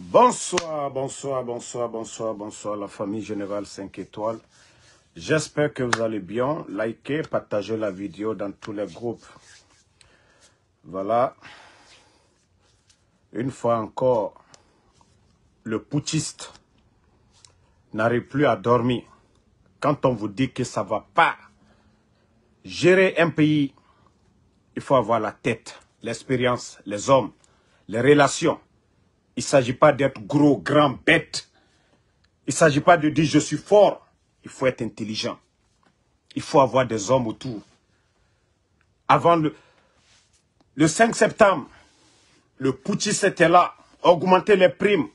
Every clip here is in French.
Bonsoir, bonsoir, bonsoir, bonsoir, bonsoir la famille Générale 5 étoiles. J'espère que vous allez bien. Likez, partagez la vidéo dans tous les groupes. Voilà. Une fois encore, le poutiste n'arrive plus à dormir. Quand on vous dit que ça ne va pas, gérer un pays, il faut avoir la tête, l'expérience, les hommes, les relations. Il ne s'agit pas d'être gros, grand, bête. Il ne s'agit pas de dire je suis fort. Il faut être intelligent. Il faut avoir des hommes autour. Avant le, 5 septembre, le putschiste était là, augmenter les primes.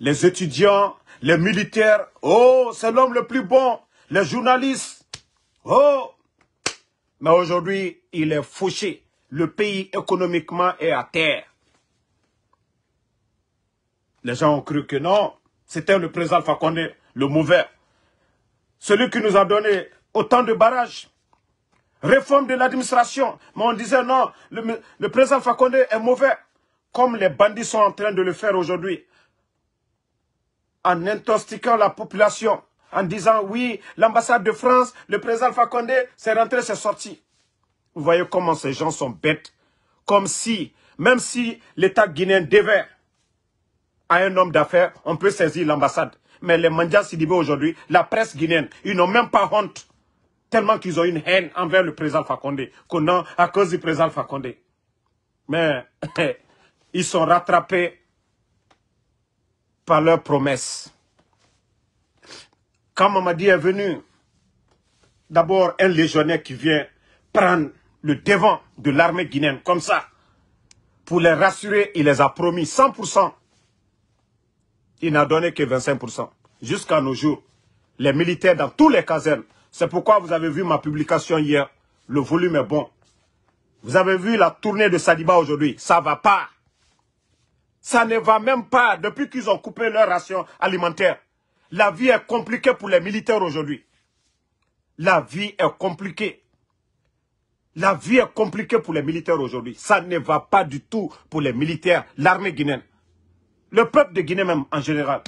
Les étudiants, les militaires, oh, c'est l'homme le plus bon. Les journalistes, oh. Mais aujourd'hui, il est fauché. Le pays économiquement est à terre. Les gens ont cru que non, c'était le président Fakonde, le mauvais. Celui qui nous a donné autant de barrages. Réforme de l'administration. Mais on disait non, le, président Fakonde est mauvais. Comme les bandits sont en train de le faire aujourd'hui. En intoxiquant la population. En disant oui, l'ambassade de France, le président Fakonde, s'est c'est rentré, c'est sorti. Vous voyez comment ces gens sont bêtes. Comme si, même si l'État guinéen devait à un homme d'affaires, on peut saisir l'ambassade. Mais les Mandia Sidibé aujourd'hui, la presse guinéenne, ils n'ont même pas honte. Tellement qu'ils ont une haine envers le président Fakonde. Qu'on a à cause du président Fakonde. Mais ils sont rattrapés par leurs promesses. Quand Mamadi est venu, d'abord un légionnaire qui vient prendre le devant de l'armée guinéenne comme ça, pour les rassurer, il les a promis 100% il n'a donné que 25%. Jusqu'à nos jours, les militaires dans tous les casernes, c'est pourquoi vous avez vu ma publication hier, le volume est bon. Vous avez vu la tournée de Sadiba aujourd'hui, ça va pas. Ça ne va même pas depuis qu'ils ont coupé leur ration alimentaire. La vie est compliquée pour les militaires aujourd'hui. La vie est compliquée. La vie est compliquée pour les militaires aujourd'hui. Ça ne va pas du tout pour les militaires, l'armée guinéenne. Le peuple de Guinée même, en général.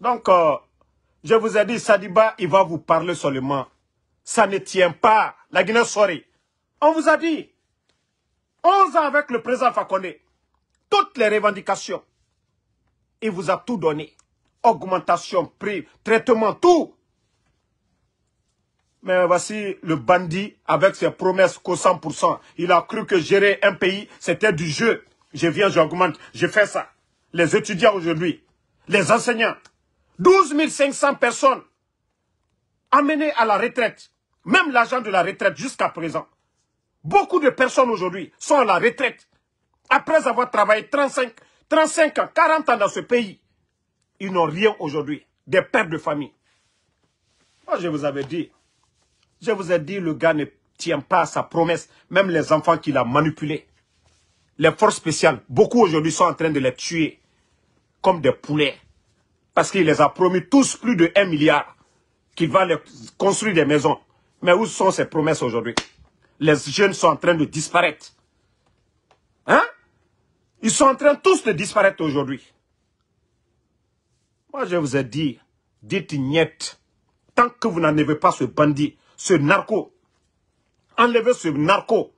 Donc, euh, je vous ai dit, Sadiba, il va vous parler seulement. Ça ne tient pas. La Guinée soirée. On vous a dit, 11 ans avec le président Fakonde, toutes les revendications, il vous a tout donné. Augmentation, prix, traitement, tout. Mais voici le bandit avec ses promesses qu'au 100%. Il a cru que gérer un pays, c'était du jeu je viens, j'augmente, je fais ça. Les étudiants aujourd'hui, les enseignants, 12 500 personnes amenées à la retraite, même l'agent de la retraite jusqu'à présent. Beaucoup de personnes aujourd'hui sont à la retraite après avoir travaillé 35, 35 ans, 40 ans dans ce pays. Ils n'ont rien aujourd'hui, des pères de famille. Moi, je vous avais dit, je vous ai dit, le gars ne tient pas à sa promesse, même les enfants qu'il a manipulés les forces spéciales, beaucoup aujourd'hui sont en train de les tuer comme des poulets. Parce qu'il les a promis tous plus de 1 milliard qu'il va construire des maisons. Mais où sont ces promesses aujourd'hui Les jeunes sont en train de disparaître. Hein Ils sont en train tous de disparaître aujourd'hui. Moi, je vous ai dit, dites niette. Tant que vous n'enlevez pas ce bandit, ce narco, enlevez ce narco.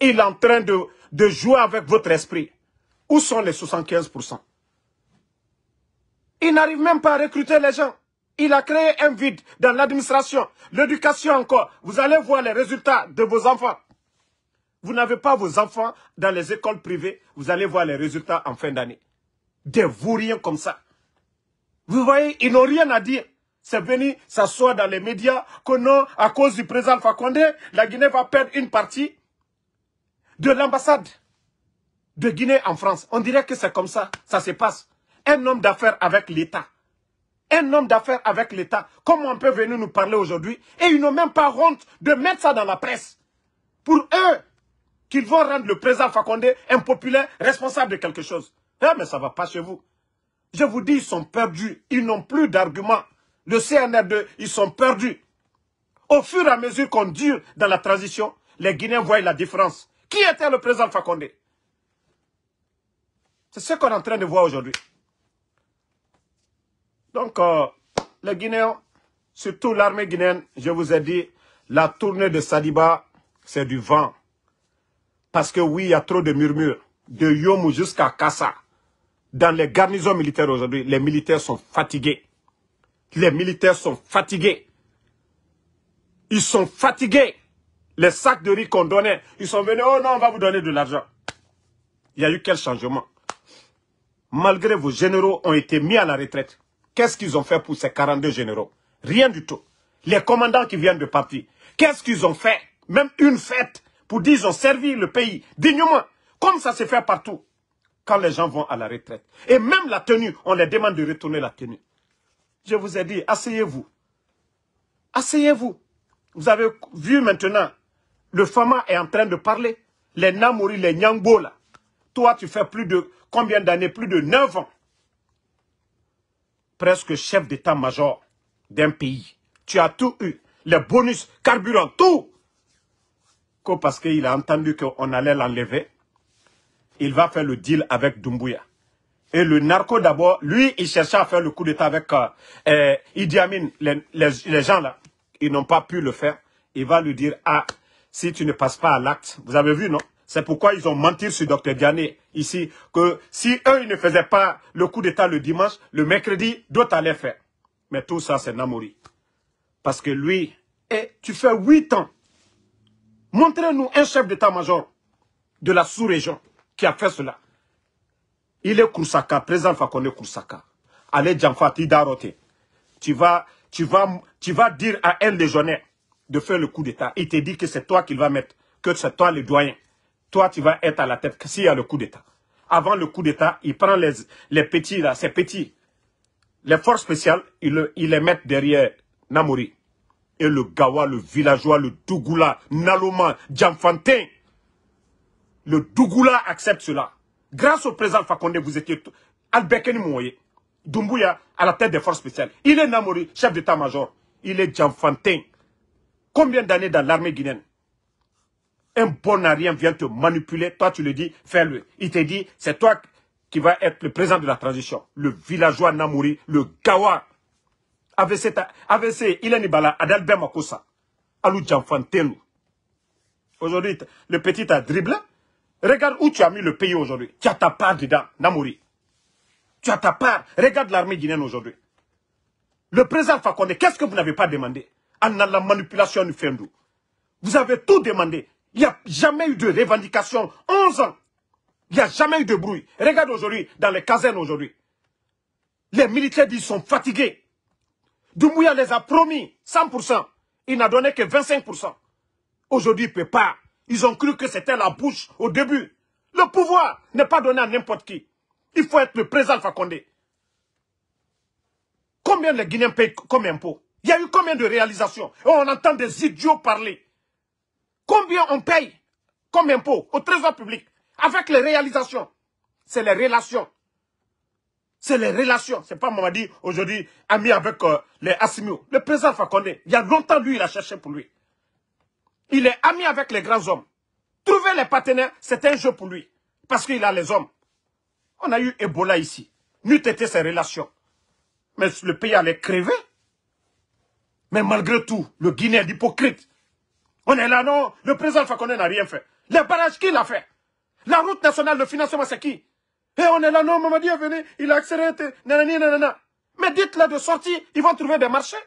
Il est en train de de jouer avec votre esprit. Où sont les 75% Il n'arrive même pas à recruter les gens. Il a créé un vide dans l'administration, l'éducation encore. Vous allez voir les résultats de vos enfants. Vous n'avez pas vos enfants dans les écoles privées. Vous allez voir les résultats en fin d'année. vous rien comme ça. Vous voyez, ils n'ont rien à dire. C'est venu s'asseoir dans les médias que non, à cause du président Fakonde, la Guinée va perdre une partie de l'ambassade de Guinée en France. On dirait que c'est comme ça, ça se passe. Un homme d'affaires avec l'État. Un homme d'affaires avec l'État. Comment on peut venir nous parler aujourd'hui Et ils n'ont même pas honte de mettre ça dans la presse. Pour eux, qu'ils vont rendre le président Fakonde impopulaire, responsable de quelque chose. Eh, mais ça ne va pas chez vous. Je vous dis, ils sont perdus. Ils n'ont plus d'arguments. Le CNR2, ils sont perdus. Au fur et à mesure qu'on dure dans la transition, les Guinéens voient la différence. Qui était le président Fakonde C'est ce qu'on est en train de voir aujourd'hui. Donc, euh, les Guinéens, surtout l'armée guinéenne, je vous ai dit, la tournée de Sadiba, c'est du vent. Parce que oui, il y a trop de murmures, de Yomou jusqu'à Kassa. Dans les garnisons militaires aujourd'hui, les militaires sont fatigués. Les militaires sont fatigués. Ils sont fatigués. Les sacs de riz qu'on donnait, ils sont venus, oh non, on va vous donner de l'argent. Il y a eu quel changement Malgré vos généraux ont été mis à la retraite, qu'est-ce qu'ils ont fait pour ces 42 généraux Rien du tout. Les commandants qui viennent de partir, qu'est-ce qu'ils ont fait Même une fête pour dire qu'ils ont servi le pays dignement, comme ça se fait partout, quand les gens vont à la retraite. Et même la tenue, on les demande de retourner la tenue. Je vous ai dit, asseyez-vous. Asseyez-vous. Vous avez vu maintenant le Fama est en train de parler. Les Namori, les Nyangbo, là. Toi, tu fais plus de combien d'années Plus de 9 ans. Presque chef d'état-major d'un pays. Tu as tout eu. Les bonus, carburant, tout. Que parce qu'il a entendu qu'on allait l'enlever, il va faire le deal avec Dumbuya. Et le narco d'abord, lui, il cherchait à faire le coup d'état avec euh, euh, Idi Amin. Les, les gens là, ils n'ont pas pu le faire. Il va lui dire, ah, si tu ne passes pas à l'acte. Vous avez vu, non C'est pourquoi ils ont menti sur Dr Diané ici, que si eux, ils ne faisaient pas le coup d'État le dimanche, le mercredi, d'autres allaient faire. Mais tout ça, c'est Namori. Parce que lui, et tu fais huit ans. Montrez-nous un chef d'état-major de la sous-région qui a fait cela. Il est Kousaka, présent, Fakonde Koursaka. Allez, Djanfati Darote. Tu vas, tu, vas, tu vas dire à un légionnaire de faire le coup d'État, il te dit que c'est toi qu'il va mettre, que c'est toi le doyen. Toi, tu vas être à la tête s'il y a le coup d'État. Avant le coup d'État, il prend les, les petits, là, ces petits, les forces spéciales, il, les met derrière Namori. Et le Gawa, le villageois, le Dougoula, Naloma, Djamfantin, le Dougoula accepte cela. Grâce au président Fakonde, vous étiez Albekeni Mouye, Dumbuya à la tête des forces spéciales. Il est Namori, chef d'état-major. Il est Djamfantin. Combien d'années dans l'armée guinéenne Un bon à vient te manipuler, toi tu le dis, fais-le. Il te dit, c'est toi qui vas être le président de la transition. Le villageois Namouri, le Gawa. AVC, AVC Ilani Bala, Adalbert Makosa, Alou Djanfantelou. Aujourd'hui, le petit a dribblé. Regarde où tu as mis le pays aujourd'hui. Tu as ta part dedans, Namouri. Tu as ta part. Regarde l'armée guinéenne aujourd'hui. Le président Fakonde, qu'est-ce que vous n'avez pas demandé en la manipulation du Fendo. Vous avez tout demandé. Il n'y a jamais eu de revendication. 11 ans. Il n'y a jamais eu de bruit. Regarde aujourd'hui, dans les casernes aujourd'hui. Les militaires disent sont fatigués. Dumouya les a promis 100%. Il n'a donné que 25%. Aujourd'hui, il ne peut pas. Ils ont cru que c'était la bouche au début. Le pouvoir n'est pas donné à n'importe qui. Il faut être le président Fakonde. Combien les Guinéens payent comme impôt il y a eu combien de réalisations on entend des idiots parler. Combien on paye comme impôt au trésor public avec les réalisations C'est les relations. C'est les relations. C'est pas dit, aujourd'hui ami avec euh, les Assimio. Le président Fakonde, il y a longtemps lui, il a cherché pour lui. Il est ami avec les grands hommes. Trouver les partenaires, c'est un jeu pour lui. Parce qu'il a les hommes. On a eu Ebola ici. N'eût été ses relations. Mais le pays allait crever. Mais malgré tout, le Guinée, est On est là, non Le président Fakonde n'a rien fait. Les barrages, qui l'a fait La route nationale, le financement, c'est qui Et on est là, non, Mamadi est il a accéléré, Mais dites-le de sortir, ils vont trouver des marchés.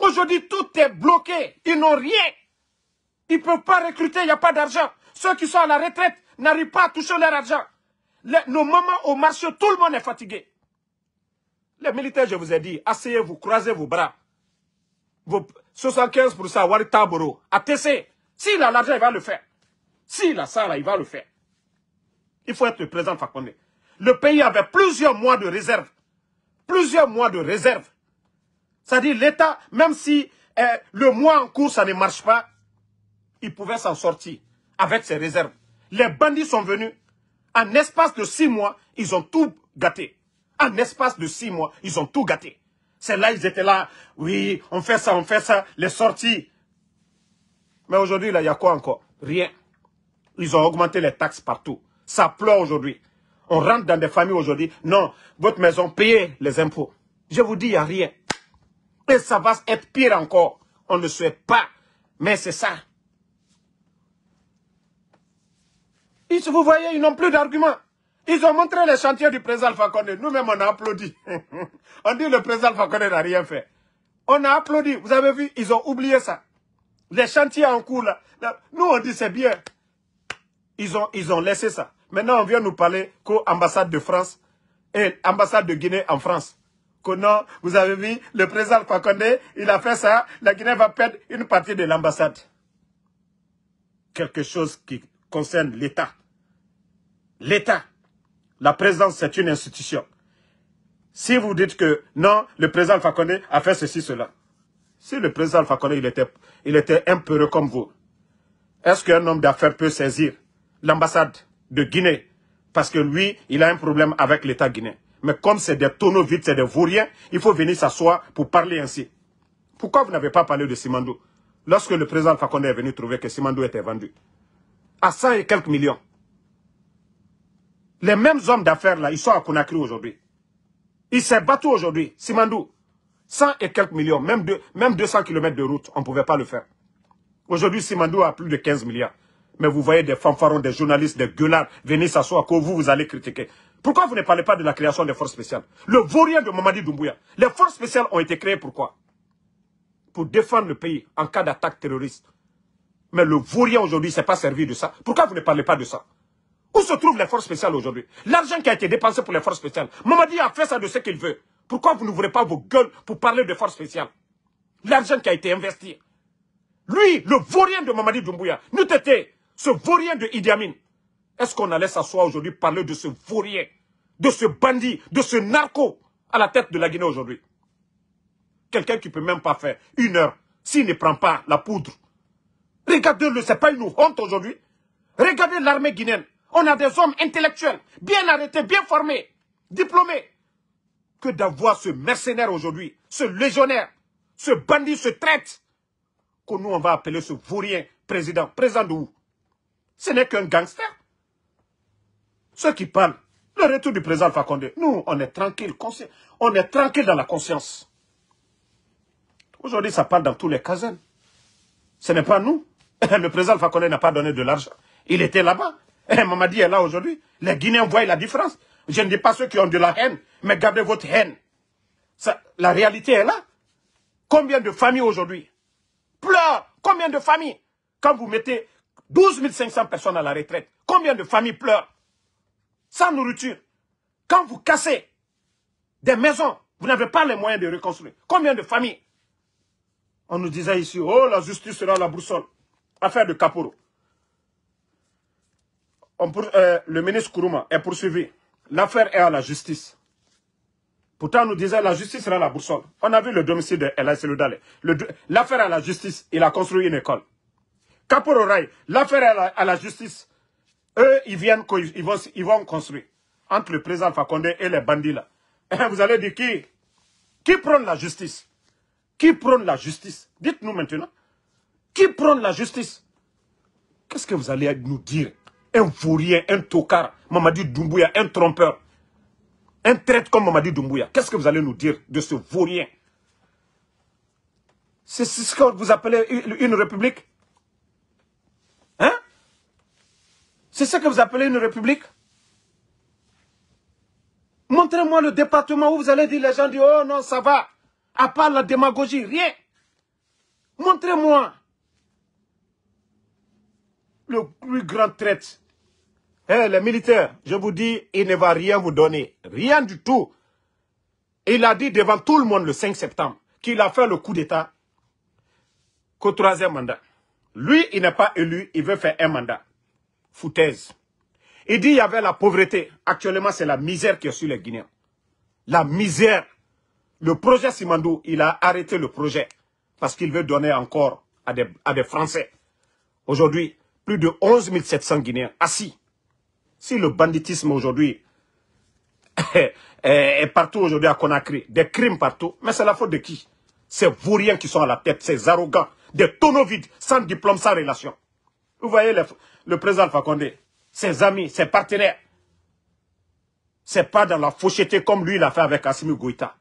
Aujourd'hui, tout est bloqué. Ils n'ont rien. Ils ne peuvent pas recruter, il n'y a pas d'argent. Ceux qui sont à la retraite n'arrivent pas à toucher leur argent. nos mamans au marché, tout le monde est fatigué. Les militaires, je vous ai dit, asseyez-vous, croisez vos bras. Vos 75% Wari Taboro, ATC. S'il a l'argent, il va le faire. S'il a ça, là, il va le faire. Il faut être présent, Fakonde. Le pays avait plusieurs mois de réserve. Plusieurs mois de réserve. C'est-à-dire, l'État, même si euh, le mois en cours, ça ne marche pas, il pouvait s'en sortir avec ses réserves. Les bandits sont venus. En espace de six mois, ils ont tout gâté. En espace de six mois, ils ont tout gâté. C'est là, ils étaient là. Oui, on fait ça, on fait ça. Les sorties. Mais aujourd'hui, là, il y a quoi encore Rien. Ils ont augmenté les taxes partout. Ça pleure aujourd'hui. On rentre dans des familles aujourd'hui. Non, votre maison, payez les impôts. Je vous dis, il n'y a rien. Et ça va être pire encore. On ne sait pas. Mais c'est ça. Et si vous voyez, ils n'ont plus d'arguments. Ils ont montré les chantiers du président Alpha Nous-mêmes, on a applaudi. on dit que le président Alpha n'a rien fait. On a applaudi. Vous avez vu, ils ont oublié ça. Les chantiers en cours, là, nous, on dit c'est bien. Ils ont, ils ont laissé ça. Maintenant, on vient nous parler qu'ambassade de France et ambassade de Guinée en France. Que non, vous avez vu, le président Alpha il a fait ça. La Guinée va perdre une partie de l'ambassade. Quelque chose qui concerne l'État. L'État. La présidence, c'est une institution. Si vous dites que non, le président Alpha a fait ceci, cela. Si le président Alpha il était, il était comme vous, est-ce qu'un homme d'affaires peut saisir l'ambassade de Guinée parce que lui, il a un problème avec l'État guinéen Mais comme c'est des tonneaux vides, c'est des vauriens, il faut venir s'asseoir pour parler ainsi. Pourquoi vous n'avez pas parlé de Simandou lorsque le président Alpha est venu trouver que Simando était vendu à 100 et quelques millions les mêmes hommes d'affaires là, ils sont à Conakry aujourd'hui. Ils s'est battu aujourd'hui. Simandou, 100 et quelques millions, même, 200 km de route, on ne pouvait pas le faire. Aujourd'hui, Simandou a plus de 15 milliards. Mais vous voyez des fanfarons, des journalistes, des gueulards venir s'asseoir que vous, vous allez critiquer. Pourquoi vous ne parlez pas de la création des forces spéciales Le vaurien de Mamadi Doumbouya. Les forces spéciales ont été créées pourquoi Pour défendre le pays en cas d'attaque terroriste. Mais le vaurien aujourd'hui ne s'est pas servi de ça. Pourquoi vous ne parlez pas de ça où se trouvent les forces spéciales aujourd'hui L'argent qui a été dépensé pour les forces spéciales. Mamadi a fait ça de ce qu'il veut. Pourquoi vous n'ouvrez pas vos gueules pour parler de forces spéciales L'argent qui a été investi. Lui, le vaurien de Mamadi Doumbouya, nous t'étais ce vaurien de Idi Amin. Est-ce qu'on allait s'asseoir aujourd'hui parler de ce vaurien, de ce bandit, de ce narco à la tête de la Guinée aujourd'hui Quelqu'un qui ne peut même pas faire une heure s'il ne prend pas la poudre. Regardez-le, n'est pas une honte aujourd'hui. Regardez l'armée guinéenne on a des hommes intellectuels, bien arrêtés, bien formés, diplômés, que d'avoir ce mercenaire aujourd'hui, ce légionnaire, ce bandit, ce traite, que nous on va appeler ce vaurien président. Président de où Ce n'est qu'un gangster. Ceux qui parlent, le retour du président Fakonde, nous on est tranquille, on est tranquille dans la conscience. Aujourd'hui, ça parle dans tous les casernes. Ce n'est pas nous. Le président Fakonde n'a pas donné de l'argent. Il était là-bas. Et eh, Mamadi est là aujourd'hui. Les Guinéens voient la différence. Je ne dis pas ceux qui ont de la haine, mais gardez votre haine. la réalité est là. Combien de familles aujourd'hui pleurent Combien de familles Quand vous mettez 12 500 personnes à la retraite, combien de familles pleurent Sans nourriture. Quand vous cassez des maisons, vous n'avez pas les moyens de reconstruire. Combien de familles On nous disait ici, oh, la justice sera la boussole. Affaire de Caporo. Euh, le ministre Kourouma est poursuivi. L'affaire est à la justice. Pourtant, on nous disait la justice sera la boussole. On a vu le domicile de El L'affaire à la justice, il a construit une école. Capororail, l'affaire est à, la justice, eux, ils viennent, ils vont, construire. Entre le président Fakonde et les bandits là. vous allez dire qui Qui prône la justice Qui prône la justice Dites-nous maintenant. Qui prône la justice Qu'est-ce que vous allez nous dire un vaurien, un tocard, Mamadi Doumbouya, un trompeur, un traître comme Mamadi Doumbouya. Qu'est-ce que vous allez nous dire de ce vaurien C'est ce que vous appelez une république Hein C'est ce que vous appelez une république Montrez-moi le département où vous allez dire les gens disent « Oh non, ça va ». À part la démagogie, rien. Montrez-moi le plus grand traite. Eh, les militaires, je vous dis, il ne va rien vous donner. Rien du tout. Il a dit devant tout le monde le 5 septembre qu'il a fait le coup d'État qu'au troisième mandat. Lui, il n'est pas élu, il veut faire un mandat. Foutaise. Il dit qu'il y avait la pauvreté. Actuellement, c'est la misère qui est sur les Guinéens. La misère. Le projet Simandou, il a arrêté le projet parce qu'il veut donner encore à des Français. Aujourd'hui, plus de 11 700 Guinéens assis. Si le banditisme aujourd'hui est partout aujourd'hui à Conakry, des crimes partout, mais c'est la faute de qui Ces vauriens qui sont à la tête, ces arrogants, des tonneaux vides, sans diplôme, sans relation. Vous voyez le, président Alpha ses amis, ses partenaires. C'est pas dans la faucheté comme lui l'a fait avec Assimi Goïta.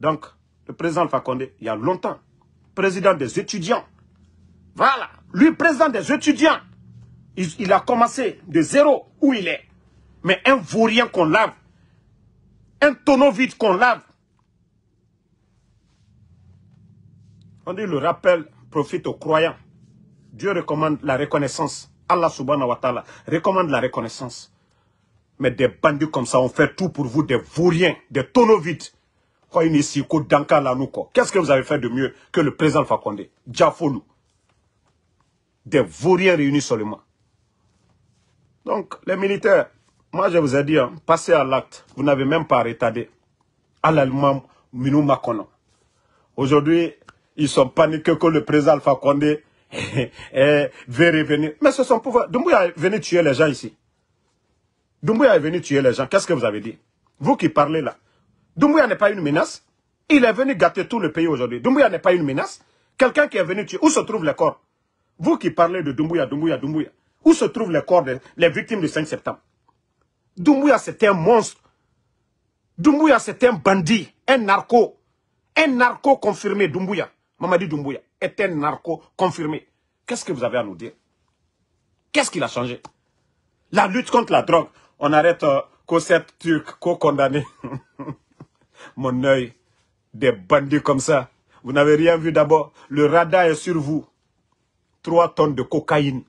Donc, le président Alpha il y a longtemps, président des étudiants. Voilà lui, président des étudiants, il, a commencé de zéro où il est. Mais un vaurien qu'on lave, un tonneau vide qu'on lave. On dit le rappel profite aux croyants. Dieu recommande la reconnaissance. Allah subhanahu wa ta'ala recommande la reconnaissance. Mais des bandits comme ça ont fait tout pour vous, des vauriens, des tonneaux vides. Qu'est-ce que vous avez fait de mieux que le président Fakonde nous des vauriens réunis seulement. Donc, les militaires, moi je vous ai dit, hein, passez à l'acte, vous n'avez même pas retardé. À l'allemand, Minou Makono. Aujourd'hui, ils sont paniqués que le président Alpha Condé veut revenir. Mais ce sont pouvoir. Doumbouya est venu tuer les gens ici. Doumbouya est venu tuer les gens. Qu'est-ce que vous avez dit Vous qui parlez là. Doumbouya n'est pas une menace. Il est venu gâter tout le pays aujourd'hui. Doumbouya n'est pas une menace. Quelqu'un qui est venu tuer. Où se trouvent les corps vous qui parlez de Doumbouya, Doumbouya, Doumbouya, où se trouvent les corps des victimes du 5 septembre Doumbouya, c'était un monstre. Doumbouya, c'était un bandit, un narco. Un narco confirmé, Doumbouya. Mamadi Doumbouya est un narco confirmé. Qu'est-ce que vous avez à nous dire Qu'est-ce qu'il a changé La lutte contre la drogue. On arrête euh, Cosette turc, co-condamné. Mon œil, des bandits comme ça. Vous n'avez rien vu d'abord. Le radar est sur vous. 3 tonnes de cocaïne.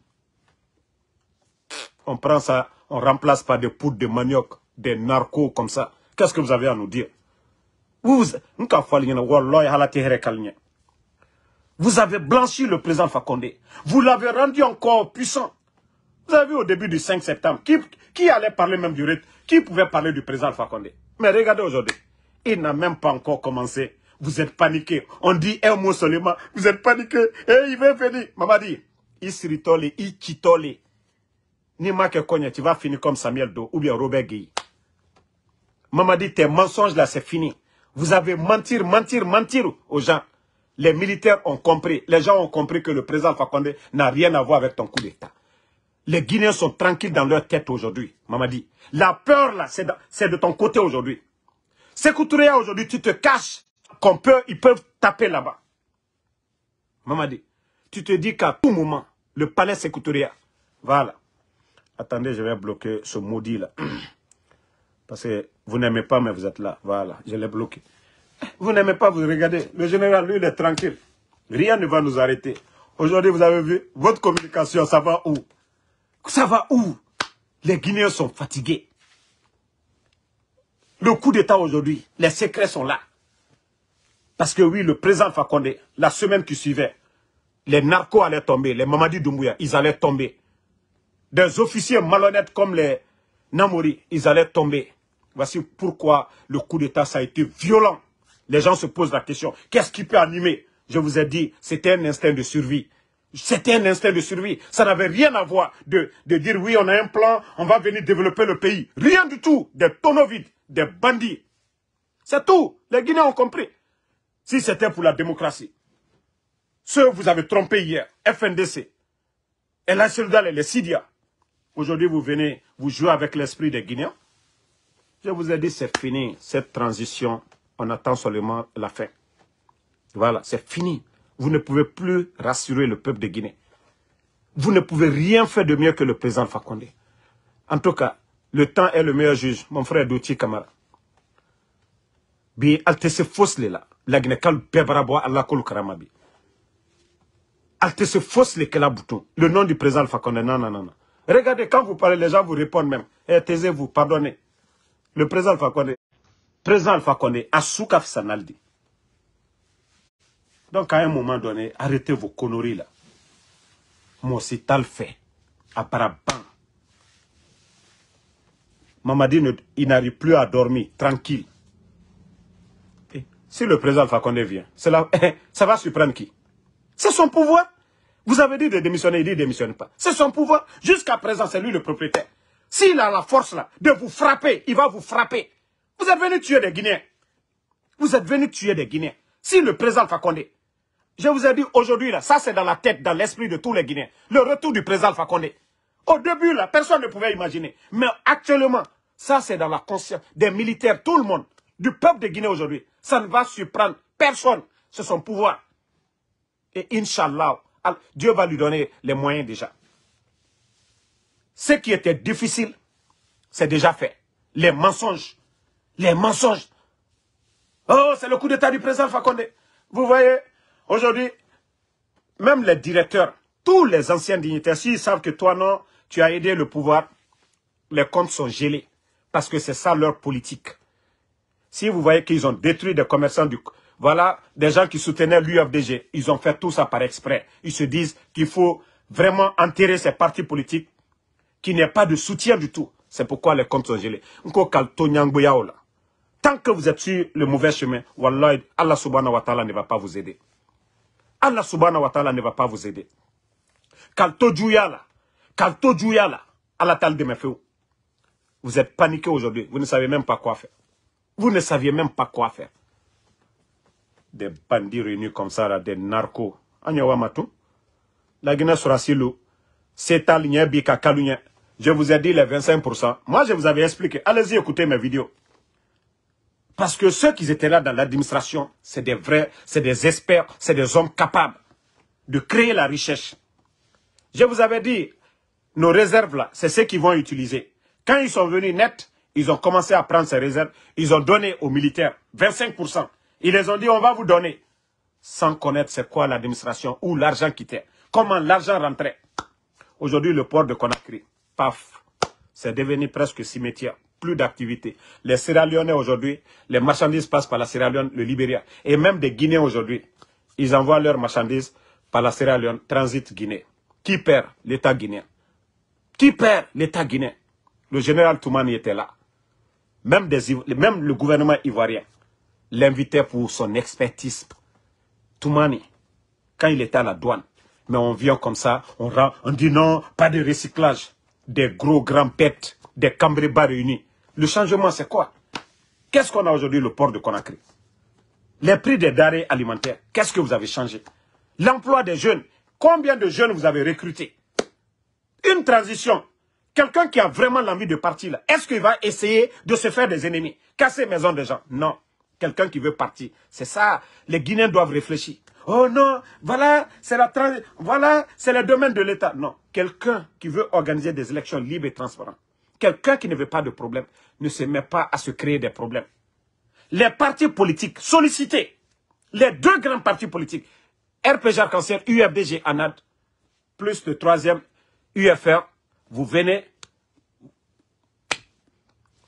On prend ça, on remplace par des poudres de manioc, des narcos comme ça. Qu'est-ce que vous avez à nous dire vous avez blanchi le président Fakonde. Vous l'avez rendu encore puissant. Vous avez vu au début du 5 septembre, qui, allait parler même du rythme Qui pouvait parler du président Fakonde Mais regardez aujourd'hui, il n'a même pas encore commencé vous êtes paniqué. On dit un mot seulement, vous êtes paniqué. Eh, il veut venir. Maman dit, Il chitole. Ni que Konya, tu vas finir comme Samuel Do ou bien Robert Guy. Maman dit, tes mensonges là, c'est fini. Vous avez mentir, mentir, mentir aux gens. Les militaires ont compris. Les gens ont compris que le président Fakonde n'a rien à voir avec ton coup d'État. Les Guinéens sont tranquilles dans leur tête aujourd'hui, maman dit. La peur, là, c'est de, ton côté aujourd'hui. C'est que aujourd'hui, tu te caches qu'on peut, ils peuvent taper là-bas. dit, tu te dis qu'à tout moment, le palais s'écoutera. voilà. Attendez, je vais bloquer ce maudit-là. Parce que vous n'aimez pas, mais vous êtes là. Voilà, je l'ai bloqué. Vous n'aimez pas, vous regardez. Le général, lui, il est tranquille. Rien ne va nous arrêter. Aujourd'hui, vous avez vu, votre communication, ça va où Ça va où Les Guinéens sont fatigués. Le coup d'État aujourd'hui, les secrets sont là. Parce que oui, le président Fakonde, la semaine qui suivait, les narcos allaient tomber, les Mamadi Doumbouya, ils allaient tomber. Des officiers malhonnêtes comme les Namori, ils allaient tomber. Voici pourquoi le coup d'État, ça a été violent. Les gens se posent la question, qu'est-ce qui peut animer Je vous ai dit, c'était un instinct de survie. C'était un instinct de survie. Ça n'avait rien à voir de, de dire, oui, on a un plan, on va venir développer le pays. Rien du tout. Des tonneaux vides, des bandits. C'est tout. Les Guinéens ont compris si c'était pour la démocratie. Ceux que vous avez trompé hier, FNDC, et la Soudal et les Sidia, aujourd'hui vous venez, vous jouez avec l'esprit des Guinéens. Je vous ai dit, c'est fini, cette transition, on attend seulement la fin. Voilà, c'est fini. Vous ne pouvez plus rassurer le peuple de Guinée. Vous ne pouvez rien faire de mieux que le président Fakonde. En tout cas, le temps est le meilleur juge, mon frère Douti Kamara. Bi altese fosle là. La bɛɛ bara Allah Allah kolu karama bi se le le nom du président alpha condé non non non regardez quand vous parlez les gens vous répondent même et eh, taisez vous pardonnez le président alpha condé président alpha condé Asoukaf sanaldi donc à un moment donné arrêtez vos conneries là moi aussi tal fait à Paraban Mamadi, il n'arrive plus à dormir, tranquille. Si le président Fakonde vient, ça va surprendre qui C'est son pouvoir. Vous avez dit de démissionner, il dit démissionne pas. C'est son pouvoir. Jusqu'à présent, c'est lui le propriétaire. S'il a la force là de vous frapper, il va vous frapper. Vous êtes venu tuer des Guinéens. Vous êtes venu tuer des Guinéens. Si le président Fakonde, je vous ai dit aujourd'hui là, ça c'est dans la tête, dans l'esprit de tous les Guinéens, le retour du président Fakonde. Au début là, personne ne pouvait imaginer. Mais actuellement, ça c'est dans la conscience des militaires, tout le monde, du peuple de Guinée aujourd'hui. Ça ne va surprendre personne. C'est son pouvoir. Et Inch'Allah, Dieu va lui donner les moyens déjà. Ce qui était difficile, c'est déjà fait. Les mensonges. Les mensonges. Oh, c'est le coup d'état du président Fakonde. Vous voyez, aujourd'hui, même les directeurs, tous les anciens dignitaires, s'ils savent que toi, non, tu as aidé le pouvoir, les comptes sont gelés. Parce que c'est ça leur politique. Si vous voyez qu'ils ont détruit des commerçants du... Voilà, des gens qui soutenaient l'UFDG, ils ont fait tout ça par exprès. Ils se disent qu'il faut vraiment enterrer ces partis politiques qui n'aient pas de soutien du tout. C'est pourquoi les comptes sont gelés. Tant que vous êtes sur le mauvais chemin, Wallah, Allah subhanahu wa ta'ala ne va pas vous aider. Allah subhanahu wa ta'ala ne va pas vous aider. Kalto Djouyala, Kalto Djouyala, Allah tal de Vous êtes paniqué aujourd'hui, vous ne savez même pas quoi faire. Vous ne saviez même pas quoi faire. Des bandits réunis comme ça, des narcos. La Guinée sera C'est Je vous ai dit les 25%. Moi, je vous avais expliqué. Allez-y écouter mes vidéos. Parce que ceux qui étaient là dans l'administration, c'est des vrais, c'est des experts, c'est des hommes capables de créer la richesse. Je vous avais dit, nos réserves là, c'est ceux qui vont utiliser. Quand ils sont venus net, ils ont commencé à prendre ces réserves. Ils ont donné aux militaires 25%. Ils les ont dit, on va vous donner. Sans connaître c'est quoi l'administration, où l'argent quittait, comment l'argent rentrait. Aujourd'hui, le port de Conakry, paf, c'est devenu presque cimetière. Plus d'activité. Les Sierra Leone aujourd'hui, les marchandises passent par la Sierra Leone, le Libéria. Et même des Guinéens aujourd'hui, ils envoient leurs marchandises par la Sierra Leone, transit Guinée. Qui perd L'État guinéen. Qui perd L'État guinéen. Le général Toumani était là même, des, même le gouvernement ivoirien l'invitait pour son expertise. Toumani, quand il était à la douane. Mais on vient comme ça, on, on dit non, pas de recyclage. Des gros grands pets, des bas réunis. Le changement, c'est quoi Qu'est-ce qu'on a aujourd'hui le port de Conakry Les prix des denrées alimentaires, qu'est-ce que vous avez changé L'emploi des jeunes, combien de jeunes vous avez recrutés Une transition Quelqu'un qui a vraiment l'envie de partir, est-ce qu'il va essayer de se faire des ennemis Casser maison des gens Non. Quelqu'un qui veut partir. C'est ça. Les Guinéens doivent réfléchir. Oh non, voilà, c'est voilà, c'est le domaine de l'État. Non, quelqu'un qui veut organiser des élections libres et transparentes, quelqu'un qui ne veut pas de problème, ne se met pas à se créer des problèmes. Les partis politiques sollicités, les deux grands partis politiques, RPG arc UFDG, ANAD, plus le troisième UFR, vous venez,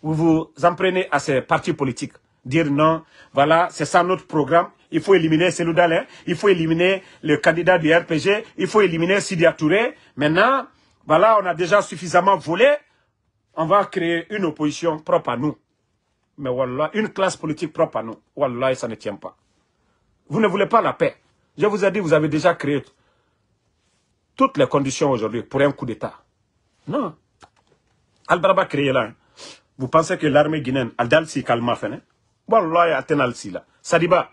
vous vous emprenez à ces partis politiques. Dire non, voilà, c'est ça notre programme. Il faut éliminer Selou il faut éliminer le candidat du RPG, il faut éliminer Sidi Touré. Maintenant, voilà, on a déjà suffisamment volé. On va créer une opposition propre à nous. Mais voilà, une classe politique propre à nous. Wallah, ça ne tient pas. Vous ne voulez pas la paix. Je vous ai dit, vous avez déjà créé toutes les conditions aujourd'hui pour un coup d'État non albaraba là. vous pensez que l'armée guinéenne Aldalsi Bon, là sadiba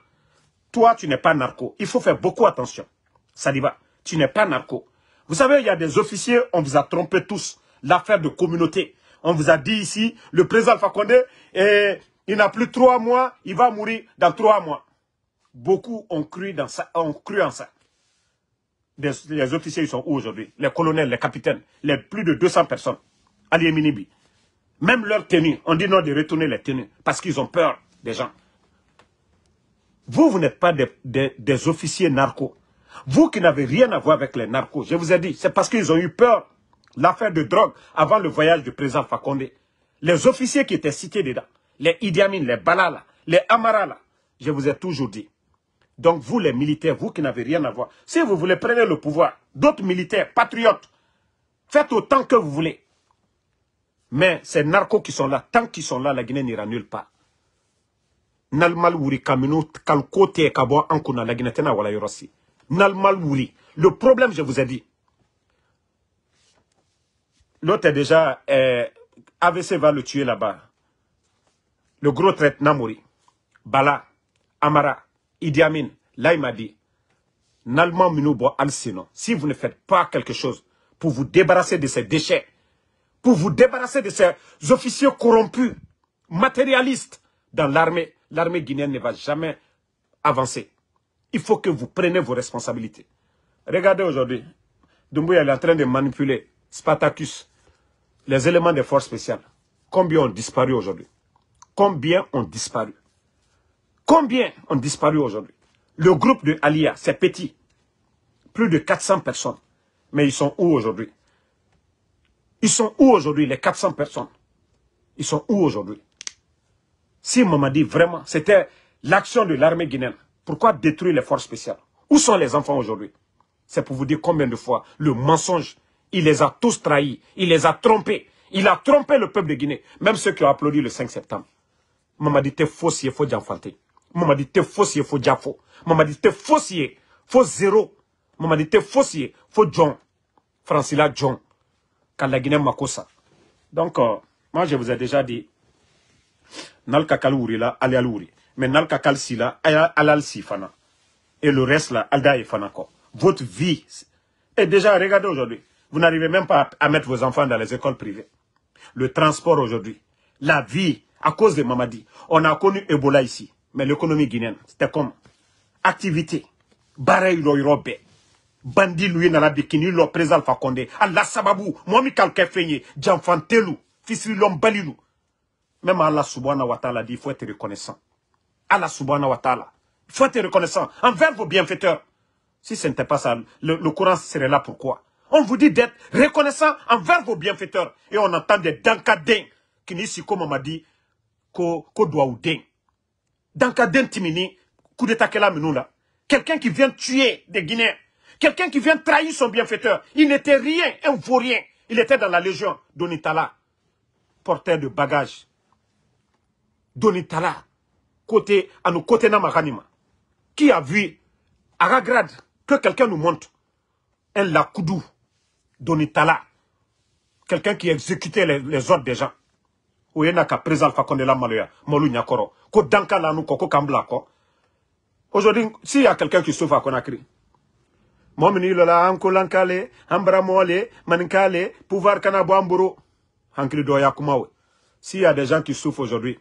toi tu n'es pas narco il faut faire beaucoup attention sadiba tu n'es pas narco vous savez il y a des officiers on vous a trompé tous l'affaire de communauté on vous a dit ici le président Alpha eh, il n'a plus trois mois il va mourir dans trois mois beaucoup ont cru dans ça ont cru en ça les officiers, ils sont où aujourd'hui Les colonels, les capitaines, les plus de 200 personnes. Ali Minibi. Même leurs tenues, on dit non de retourner les tenues parce qu'ils ont peur des gens. Vous, vous n'êtes pas des, officiers narcos. Vous qui n'avez rien à voir avec les narcos, je vous ai dit, c'est parce qu'ils ont eu peur. L'affaire de drogue avant le voyage du président Fakonde. Les officiers qui étaient cités dedans, les Idiamine, les Balala, les Amarala, je vous ai toujours dit, donc vous les militaires, vous qui n'avez rien à voir, si vous voulez prenez le pouvoir, d'autres militaires, patriotes, faites autant que vous voulez. Mais ces narcos qui sont là, tant qu'ils sont là, la Guinée n'ira nulle part. Nalmal wuri kamino kalkote kabo ankuna la Guinée tena wala yorosi. Le problème, je vous ai dit. L'autre est déjà, euh, AVC va le tuer là-bas. Le gros traite Namori, Bala, Amara, Idi Amin, là, il m'a dit, si vous ne faites pas quelque chose pour vous débarrasser de ces déchets, pour vous débarrasser de ces officiers corrompus, matérialistes dans l'armée, l'armée guinéenne ne va jamais avancer. Il faut que vous preniez vos responsabilités. Regardez aujourd'hui, Dumbuya est en train de manipuler Spartacus, les éléments des forces spéciales. Combien ont disparu aujourd'hui Combien ont disparu Combien ont disparu aujourd'hui Le groupe de Alia, c'est petit. Plus de 400 personnes. Mais ils sont où aujourd'hui Ils sont où aujourd'hui, les 400 personnes Ils sont où aujourd'hui Si Mamadi, vraiment, c'était l'action de l'armée guinéenne, pourquoi détruire les forces spéciales Où sont les enfants aujourd'hui C'est pour vous dire combien de fois le mensonge, il les a tous trahis, il les a trompés. Il a trompé le peuple de Guinée, même ceux qui ont applaudi le 5 septembre. Mamadi, t'es faussier, faux d'enfanter mamadi dit, t'es ye fo diafo. mamadi t'es fosi ye fo zero mamadi dit, fosi faux fo John. John. la ka la makosa, donc euh, moi je vous ai déjà dit nalka là, là à mais nalka si là alal si fana et le reste là alda fana votre vie Et déjà regardez aujourd'hui vous n'arrivez même pas à mettre vos enfants dans les écoles privées le transport aujourd'hui la vie à cause de dit. on a connu Ebola ici mais l'économie guinéenne, c'était comme activité. Barré robe. Bandi lui dans la bikini, le président Fakonde. Allah sababou, momi kalke Janfantelou, fils l'homme Balilou. Même Allah subhanahu wa ta'ala dit, il faut être reconnaissant. Allah subhanahu wa ta'ala. Il faut être reconnaissant envers vos bienfaiteurs. Si ce n'était pas ça, le, courant serait là pourquoi On vous dit d'être reconnaissant envers vos bienfaiteurs. Et on entend des dankadins qui n'y comme on m'a dit, ko, ko dans le Timini, coup d'état quelqu'un qui vient tuer des Guinéens, quelqu'un qui vient trahir son bienfaiteur, il n'était rien, un vaurien, il était dans la légion, Donitala, porteur de bagages, Donitala, côté, à nos côtés Maranima, qui a vu, à Ragrad, que quelqu'un nous montre, un Lakoudou, Donitala, quelqu'un qui exécutait les, les ordres des gens. Ou ye ka président Alpha Condé la maloya m'olu Nyakoro. ko danka n'anu kɔ ko kambla ko. aujourd'hui s'il y a quelqu'un qui souffre à Conakry mɔgɔ l'a n'i lɔla an kolankale maninkale pouvoir kana bɔ an doya hankili s'il y a des gens qui souffrent aujourd'hui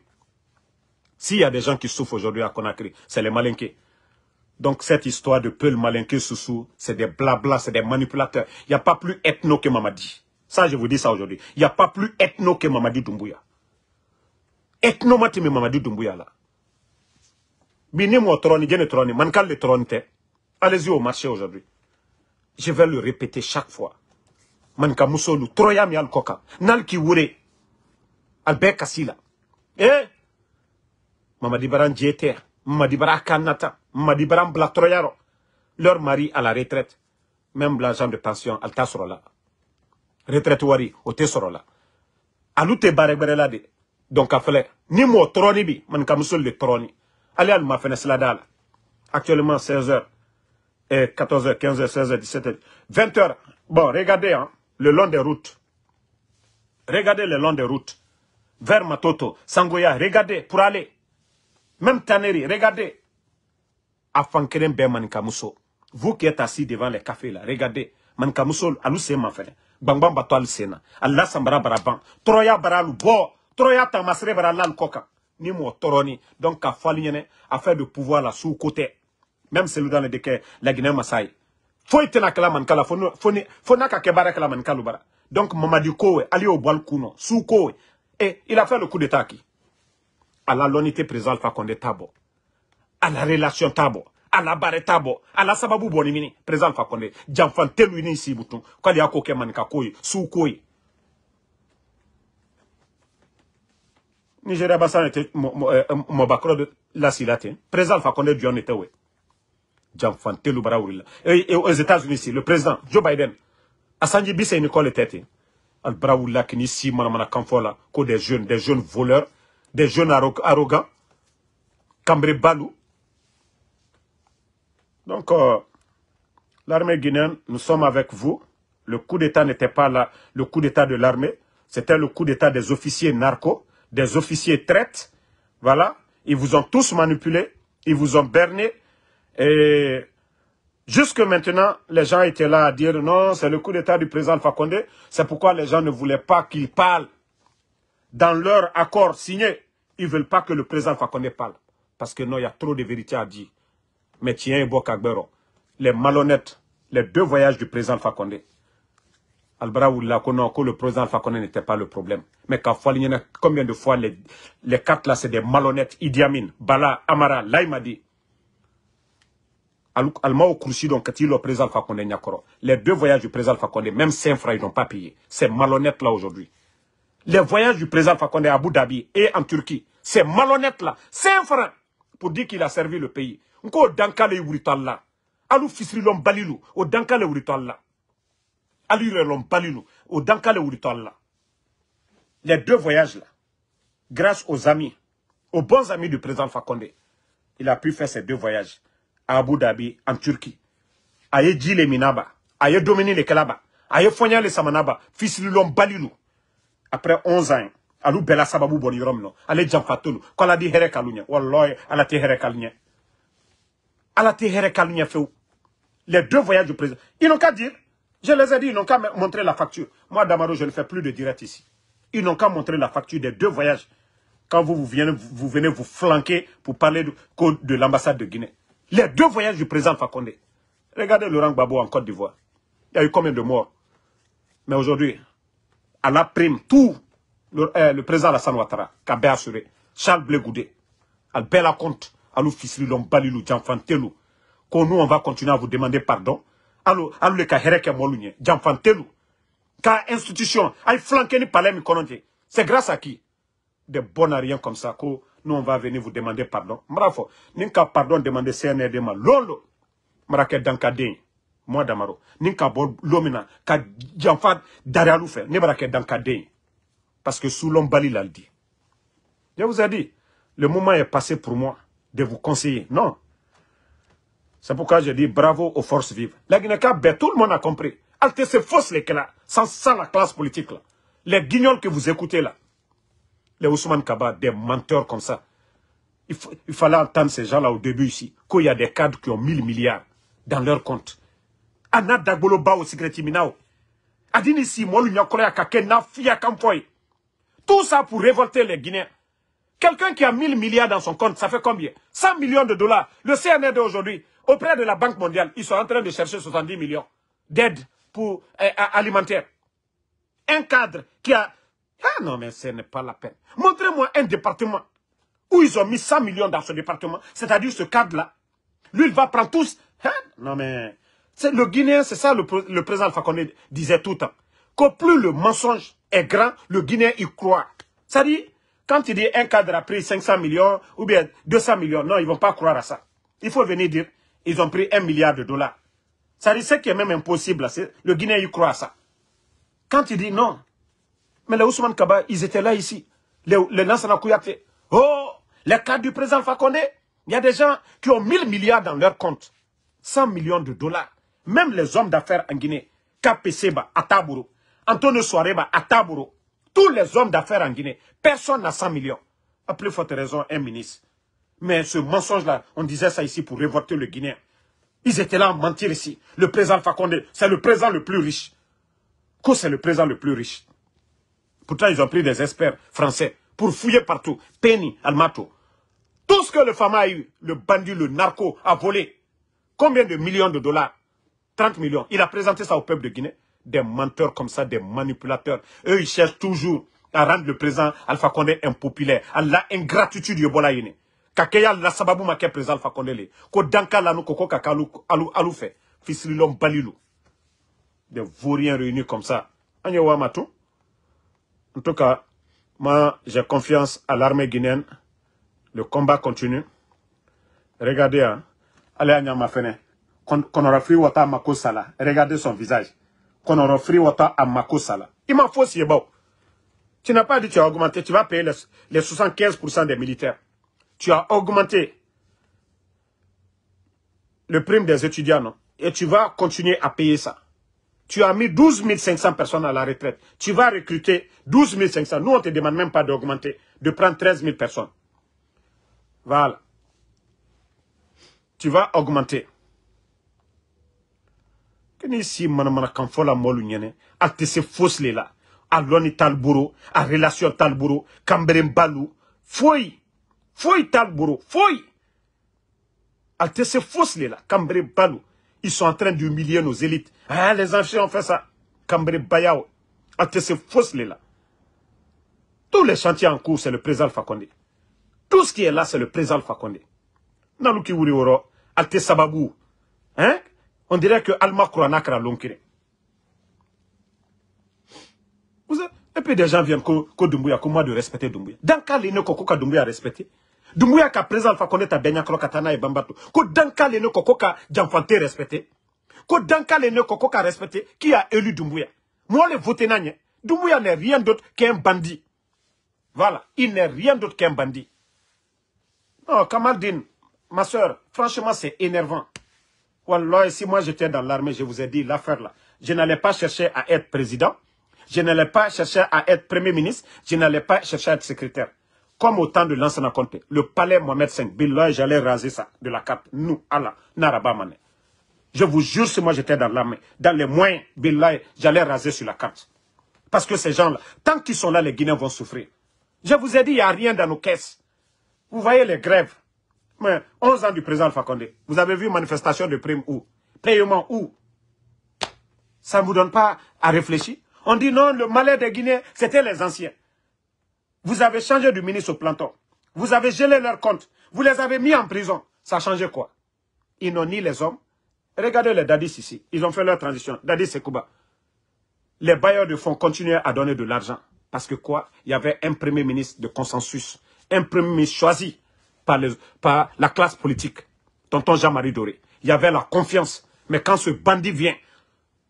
s'il y a des gens qui souffrent aujourd'hui à Conakry c'est les Malinké donc cette histoire de Peul Malinké Soussou c'est des blabla c'est des manipulateurs il n'y a pas plus ethno que Mamadi ça je vous dis ça aujourd'hui il n'y a pas plus ethno que Mamadi Doumbouya Ethnomati tɛ min mamadi dunbuya la bi ni mɔgɔ tɔrɔ ni jɛnɛ ni allez-y au marché aujourd'hui je vais le répéter chaque fois Manka musolu mi Yal koka. nal kan k'i eh mamadi Baran jeter mamadi barakanata mamadi leur mari à la retraite même l'argent de pension al Tasrola. retraite wari o tɛ Aloute la de donc il faut ni mɔɔ tɔrɔni bi maninkamisolu le trône. Allez, al ma fenêtre, la da actuellement 16h 14h 15h 16h 17h 20h bon regardez hein, le long des routes regardez le long des routes vers Matoto Sangoya regardez pour aller même Taneri regardez afankeren ben manikamuso vous qui êtes assis devant les cafés là regardez manikamuso alu c'est ma bang bang bato alu Allah na baraban Troya, tɔɔrɔya taamasere bara ni mo Toroni, donc a affaire de pouvoir la sous côté même celui dans le décret la Guinée Masai faut être kala man la fo n'a ka kala baara donc mamadi kowe ali au balkuno sous il a fait le coup d'état qui a la lonité présente président tabo. tabo, à la relation tabo, à la barre tabo, à la sababu bonimini, mini président janfan si bouton. k'ale y'a ko manika Nigeria Bassan était Mobakro euh, euh, de la Silatin. Président Alpha Dion était où Jean Fantelou Et aux États-Unis, le président Joe Biden, Assange Bisse et Nicole était. Al Baraourila, Kinisi, Manamana Kamfola, que des jeunes, des jeunes voleurs, des jeunes arrogants. Cambré Balou. Donc, euh, l'armée guinéenne, nous sommes avec vous. Le coup d'État n'était pas là, le coup d'État de l'armée. C'était le coup d'État des officiers narcos des officiers traitent. Voilà, ils vous ont tous manipulés, ils vous ont berné. Et jusque maintenant, les gens étaient là à dire non, c'est le coup d'état du président Fakonde. C'est pourquoi les gens ne voulaient pas qu'il parle. Dans leur accord signé, ils ne veulent pas que le président Fakonde parle. Parce que non, il y a trop de vérité à dire. Mais tiens, Bokagbero, les malhonnêtes, les deux voyages du président Fakonde, al le président Alpha n'était pas le problème. Mais qu'à combien de fois les, les là, c'est des malhonnêtes, Idiamine, Bala, Amara, Laïmadi. au Kursi, donc, le président Alpha Condé Nyakoro. Les deux voyages du président Alpha même saint francs, ils n'ont pas payé. C'est malhonnête là aujourd'hui. Les voyages du président Alpha à Abu Dhabi et en Turquie, c'est malhonnête là. saint francs pour dire qu'il a servi le pays. le le Wuritallah. Alou Fisrilom Balilou, au le Wuritallah. Alire Lompalino, au le là. Les deux voyages là, grâce aux amis, aux bons amis du président Fakonde, il a pu faire ces deux voyages à Abu Dhabi, en Turquie. Aye Djile Minaba, aye Dominique le Kelaba, aye Fonya le Samanaba, fils de Lompalino. Après 11 ans, alou bela sababu bɔli yɔrɔ Allez na di ala ala les deux voyages du président Il n'ont qu'à dire je les ai dit, ils n'ont qu'à montrer la facture. Moi, Damaro, je ne fais plus de direct ici. Ils n'ont qu'à montrer la facture des deux voyages. Quand vous, vous, venez, vous venez vous flanquer pour parler de, de l'ambassade de Guinée. Les deux voyages du président Fakonde. Regardez Laurent Gbagbo en Côte d'Ivoire. Il y a eu combien de morts Mais aujourd'hui, à la prime, tout le, euh, président Alassane Ouattara, Kabé Assuré, Charles Blé à Albert à Alou Lombali, Lombalilou, Djanfantelou, qu'on nous, on va continuer à vous demander pardon alors, alu le ka hɛrɛ kɛ mɔlu ka institution a flanqué ni palais c'est grâce à qui des bons à rien comme ça que nous on va venir vous demander pardon Bravo. ninka pardon demander CNRD ma lolo lo dankade de moi damaro ni ka bɔ lon ka janfa darialu fɛ ne b'a parce que sous l'ombali l'a dit je vous ai dit le moment est passé pour moi de vous conseiller non c'est pourquoi je dis bravo aux forces vives. La guinée ben, tout le monde a compris. alter ces fausses là, sans, la classe politique Les guignols que vous écoutez là. Les Ousmane Kaba, des menteurs comme ça. Il, fallait entendre ces gens là au début ici. Qu'il y a des cadres qui ont 1000 milliards dans leur compte. au Adini si Tout ça pour révolter les Guinéens. Quelqu'un qui a 1000 milliards dans son compte, ça fait combien 100 millions de dollars. Le CNR aujourd'hui, auprès de la Banque mondiale, ils sont en train de chercher 70 millions d'aide pour euh, alimentaire. Un cadre qui a... Ah non, mais ce n'est pas la peine. Montrez-moi un département où ils ont mis 100 millions dans ce département, c'est-à-dire ce cadre-là. Lui, il va prendre tous... Ah non, mais... le Guinéen, c'est ça le, président Fakonde disait tout le temps. Que plus le mensonge est grand, le Guinéen il croit. C'est-à-dire, quand il dit un cadre a pris 500 millions ou bien 200 millions, non, ils ne vont pas croire à ça. Il faut venir dire, ils ont pris un milliard de dollars. Ça dit, ce qui est même impossible, le Guinée il croit à ça. Quand il dit non, mais les Ousmane Kaba, ils étaient là ici. Les, les Kouyaté. Oh, les cas du président Fakonde, il y a des gens qui ont 1000 milliards dans leur compte. 100 millions de dollars. Même les hommes d'affaires en Guinée, Kapeseba, Ataburo, Antonio Soareba, Ataburo, tous les hommes d'affaires en Guinée, personne n'a 100 millions. A plus forte raison, un ministre. Mais ce mensonge-là, on disait ça ici pour révolter le Guinéen. Ils étaient là à mentir ici. Le président Fakonde, c'est le président le plus riche. Que c'est le président le plus riche Pourtant, ils ont pris des experts français pour fouiller partout. Penny, Almato. Tout ce que le Fama a eu, le bandit, le narco, a volé. Combien de millions de dollars 30 millions. Il a présenté ça au peuple de Guinée. Des menteurs comme ça, des manipulateurs. Eux, ils cherchent toujours à rendre le président Alpha Condé impopulaire. À la du Bolaïné ka la sababu ma kɛ président alpha konde ko danka la no koko ka alu, alu, alu fɛ fisililɔnbali lo des vauriens réunis comme ça an wa ma en tout cas moi j'ai confiance à l'armée guinéenne le combat continue regardez hein allez à nyama fene konorafri wata makosala regardez son visage konorafri wata à il m'a faut si bon tu n'as pas dit tu as augmenté tu vas payer les 75% des militaires tu as augmenté le prime des étudiants, non Et tu vas continuer à payer ça. Tu as mis 12 500 personnes à la retraite. Tu vas recruter 12 500. Nous, on ne te demande même pas d'augmenter, de prendre 13 000 personnes. Voilà. Tu vas augmenter. quest si que Tu que fɔ la mɔlu ɲɛnɛ a que tu as fait la a lɔnni t'ale bolo a relation Fouille t'a boro, Alte c'est fausse les là, Cambré Balou. Ils sont en train d'humilier nos élites. Hein, les anciens ont fait ça. Cambré Bayao. Alte fausse les là. Tous les chantiers en cours, c'est le président Fakonde. Tout ce qui est là, c'est le président Fakonde. Nalouki Wuri Oro, Alte Sababou. Hein? On dirait que Alma Kouranakra l'onkire. Vous et puis des gens viennent que Doumbia comment de respecter Doumbouya. Dans quel cas, Dumbuya a respecter dumbuya qui a présenté konde ta qu'on le ka et bambato. ye banbato ko ne kɔ ko ka janfante respecte ko ne qui a élu dumbuya moi le voté n'agne. n'est rien d'autre qu'un bandit voilà il n'est rien d'autre qu'un bandit non kamaldine ma soeur franchement c'est énervant Wallah, si moi j'étais dans l'armée, je vous ai dit l'affaire là. Je n'allais pas chercher à être président. Je n'allais pas chercher à être premier ministre. Je n'allais pas chercher à être secrétaire comme au temps de l'ancien Conte, le palais Mohamed V, Billah, j'allais raser ça de la carte. Nous, Allah, Narabamane. Je vous jure, si moi j'étais dans l'armée, dans les moyens, Billah, j'allais raser sur la carte. Parce que ces gens-là, tant qu'ils sont là, les Guinéens vont souffrir. Je vous ai dit, il n'y a rien dans nos caisses. Vous voyez les grèves. 11 ans du président Fakonde, vous avez vu manifestation de prime où Paiement où Ça ne vous donne pas à réfléchir On dit non, le malheur des Guinéens, c'était les anciens. Vous avez changé de ministre au planton. Vous avez gelé leurs comptes. Vous les avez mis en prison. Ça a changé quoi Ils n'ont ni les hommes. Regardez les dadis ici. Ils ont fait leur transition. Dadis Kouba. Les bailleurs de fonds continuaient à donner de l'argent. Parce que quoi Il y avait un premier ministre de consensus. Un premier ministre choisi par, par la classe politique. Tonton Jean-Marie Doré. Il y avait la confiance. Mais quand ce bandit vient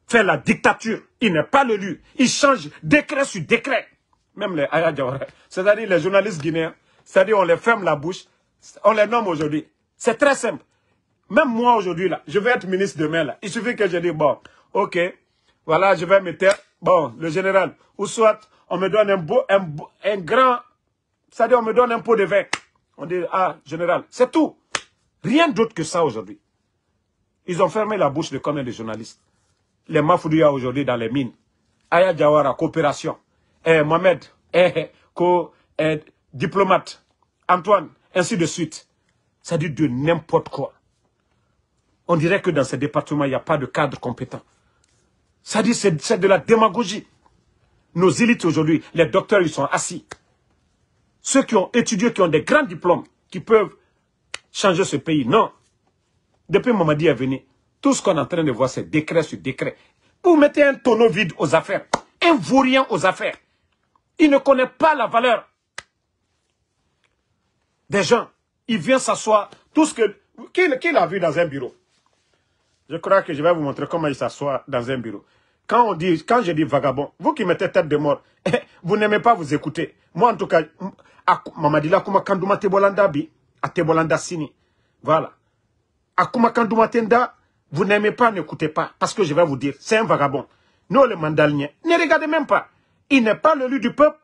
faire la dictature, il n'est pas l'élu. Il change décret sur décret même les c'est-à-dire les journalistes guinéens, c'est-à-dire on les ferme la bouche, on les nomme aujourd'hui. C'est très simple. Même moi aujourd'hui, là, je vais être ministre demain, là. Il suffit que je dise, bon, ok, voilà, je vais me taire. Bon, le général, ou soit on me donne un beau, un, grand, c'est-à-dire on me donne un pot de vin. On dit, ah, général, c'est tout. Rien d'autre que ça aujourd'hui. Ils ont fermé la bouche de combien de journalistes Les Mafoudia aujourd'hui dans les mines. Aya à coopération. Eh, Mohamed, eh, eh, diplomate, Antoine, ainsi de suite. Ça dit de n'importe quoi. On dirait que dans ces départements, il n'y a pas de cadre compétent. Ça dit, c'est de la démagogie. Nos élites aujourd'hui, les docteurs, ils sont assis. Ceux qui ont étudié, qui ont des grands diplômes, qui peuvent changer ce pays. Non. Depuis Mamadi est venu, tout ce qu'on est en train de voir, c'est décret sur décret. Vous mettez un tonneau vide aux affaires, un vaurien aux affaires. Il ne connaît pas la valeur des gens. Il vient s'asseoir. Tout ce que... Qui, vu dans un bureau Je crois que je vais vous montrer comment il s'assoit dans un bureau. Quand, on dit, quand je dis vagabond, vous qui mettez tête de mort, vous n'aimez pas vous écouter. Moi, en tout cas, Mamadila Kanduma tebolanda à Tebolanda Sini. Voilà. Akuma Kanduma vous n'aimez pas, n'écoutez pas. Parce que je vais vous dire, c'est un vagabond. Nous, les mandaliniens, ne regardez même pas. Il n'est pas le lieu du peuple.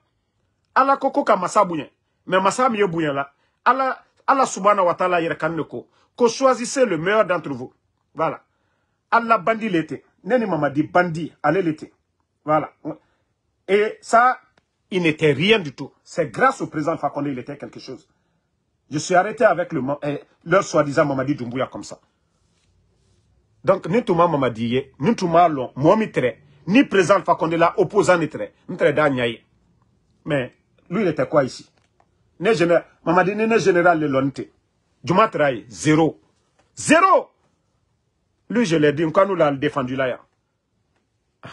Allah koko ka masa bouyen. Mais masa mieux là. Allah, Allah wa ta'ala yerkaneko. Ko choisissez le meilleur d'entre vous. Voilà. Allah bandit l'été. Neni Mamadi, dit bandit. Allez l'été. Voilà. Et ça, il n'était rien du tout. C'est grâce au président Fakonde, il était quelque chose. Je suis arrêté avec le, eh, leur soi-disant Mamadi Doumbouya comme ça. Donc, Nintouma Mamadi, tous Long, Mouamitre, ni présent Alpha Fakonde là, opposant Nitre, Nitre Danyaye. Mais lui, il était quoi ici Maman général, Mamadi général de lonte du zéro. Zéro Lui, je l'ai dit, quand nous l'avons défendu là,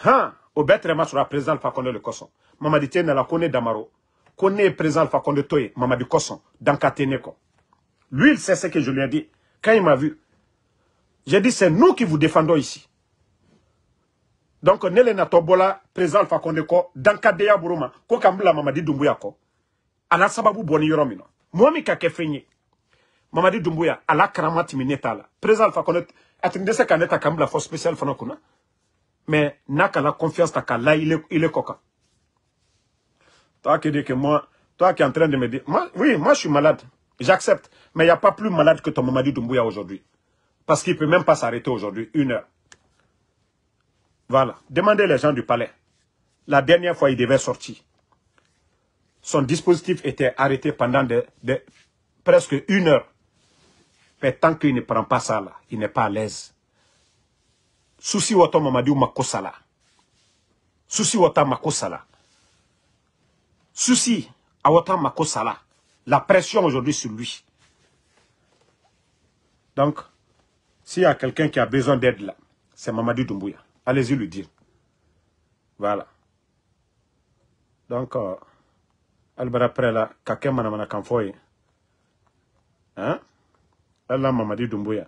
hein, au bête sera président Alpha Fakonde le Kosson. dit, tiens, la connaît Damaro. Connaît président Fakonde Condé maman dit, Kosson, dans Kateneko. Lui, il sait ce que je lui ai dit. Quand il m'a vu, j'ai dit, c'est nous qui vous défendons ici donc ne Tobola natɔ président alpha dans kɔ dankadeya mamadi Doumbouya. kɔ a la sababu bɔni yɔrɔ mamadi Doumbouya, a la karama là? la président alpha konde a tun dɛsɛ ka ne force spéciale, mais nakala confiance ta il la est il toi qui dis que moi toi qui es en train de me dire moi, oui moi je suis malade j'accepte mais il n'y a pas plus malade que ton mamadi Doumbouya aujourd'hui parce qu'il peut même pas s'arrêter aujourd'hui une heure voilà. Demandez les gens du palais. La dernière fois, il devait sortir. Son dispositif était arrêté pendant de, presque une heure. Mais tant qu'il ne prend pas ça, là, il n'est pas à l'aise. Souci wata mamadiou makosala. Souci wata makosala. Souci awata makosala. La pression aujourd'hui sur lui. Donc, s'il y a quelqu'un qui a besoin d'aide là, c'est Mamadou Doumbouya. Allez-y lui dire. Voilà. Donc, Albert euh, après là, quelqu'un m'a Hein? Elle m'a mamadi Dumbuya.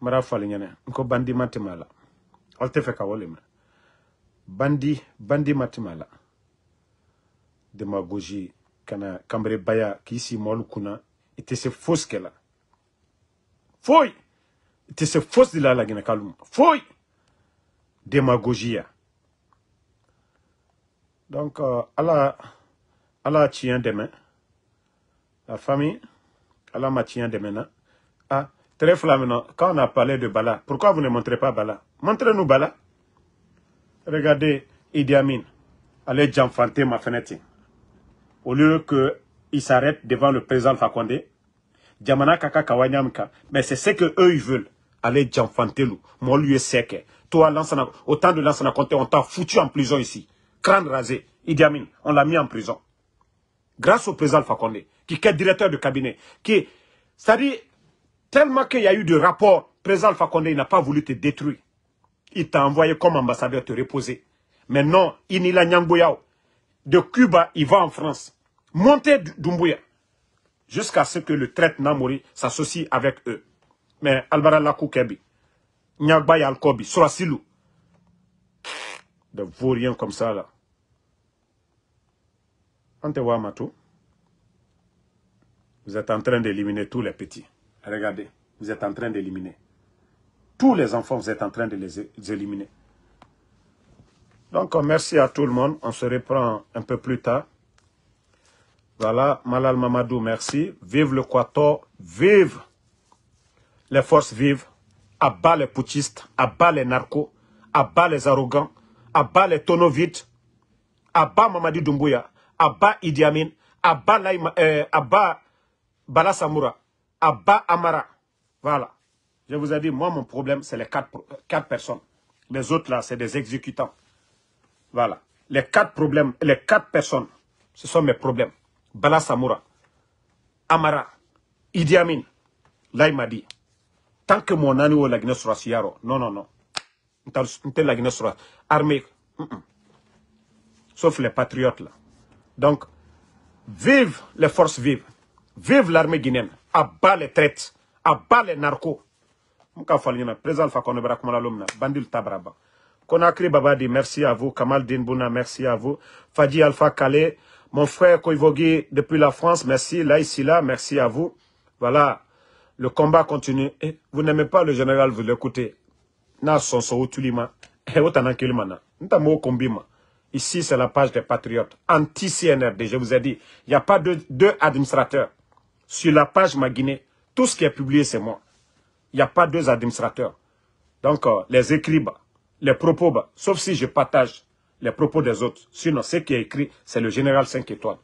Mara bandi matimala. Altefe kawole Bandi, bandi matimala. Demagogie. Kana kambre baya Kisi dit. kuna. Ite se Foy! Ite fos di la la Foy! démagogie donc euh, Allah ala tient mains. la famille Allah ma tient demain hein. ah très flamme, quand on a parlé de Bala pourquoi vous ne montrez pas Bala montrez-nous Bala regardez Idi Amin allait ma fenêtre au lieu que s'arrête devant le président Fakonde Djamana kaka kawanyamka mais c'est ce qu'eux ils veulent Allez, nous. mon lieu sec. Toi, au temps de Lansana Conté, on t'a foutu en prison ici. Crâne rasé. Idi Amin, on l'a mis en prison. Grâce au président Alpha qui, est directeur de cabinet, qui C'est-à-dire, tellement qu'il y a eu de rapports, président Alpha il n'a pas voulu te détruire. Il t'a envoyé comme ambassadeur te reposer. Mais non, a Nyangboyao, de Cuba, il va en France. Montez Dumbuya jusqu'à ce que le traite Namori s'associe avec eux. Mais Albara Lakou Nyagba De rien comme ça là. vous êtes en train d'éliminer tous les petits. Regardez, vous êtes en train d'éliminer. Tous les enfants, vous êtes en train de les éliminer. Donc, euh, merci à tout le monde. On se reprend un peu plus tard. Voilà, Malal Mamadou, merci. Vive le Quator, vive les forces vives à les putschistes, à les narcos, à les arrogants, à les tonneaux vides, à Mamadi Doumbouya, à bas Idi à euh, Bala Amara. Voilà. Je vous ai dit, moi, mon problème, c'est les quatre, quatre personnes. Les autres, là, c'est des exécutants. Voilà. Les quatre problèmes, les quatre personnes, ce sont mes problèmes. Bala Samoura, Amara, Idi Amin, dit tant que mon naani est la non non non Tant la Guinée sɔrɔ armée mm, mm. sauf les patriotes là donc vive les forces vives vive l'armée guinéenne Abat les traites Abat les narcos n ka faut président alpha kɔnɔ bɛra tabraba. bandil konakri babadi merci à vous kamal Dinbouna, merci à vous Fadi alpha kale mon frère koivogi depuis la france merci là ici là merci à vous voilà le combat continue. vous n'aimez pas le général, vous l'écoutez. Na Ou tulima. et eh, kilimana. Ici, c'est la page des patriotes. Anti-CNRD, je vous ai dit. Il n'y a pas deux administrateurs. Sur la page Maguiné, tout ce qui est publié, c'est moi. Il n'y a pas deux administrateurs. Donc, euh, les écrits, les propos, sauf si je partage les propos des autres. Sinon, ce qui est écrit, c'est le général 5 étoiles.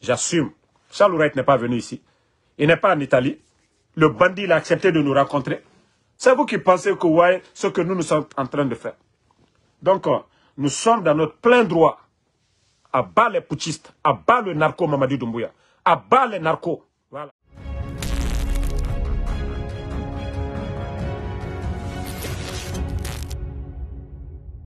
J'assume. Charles n'est pas venu ici. Il n'est pas en Italie. Le bandit, il a accepté de nous rencontrer. C'est vous qui pensez que vous voyez ce que nous, nous sommes en train de faire. Donc, euh, nous sommes dans notre plein droit à bas les putschistes, à bas le narco Mamadi Doumbouya, à bas les narcos.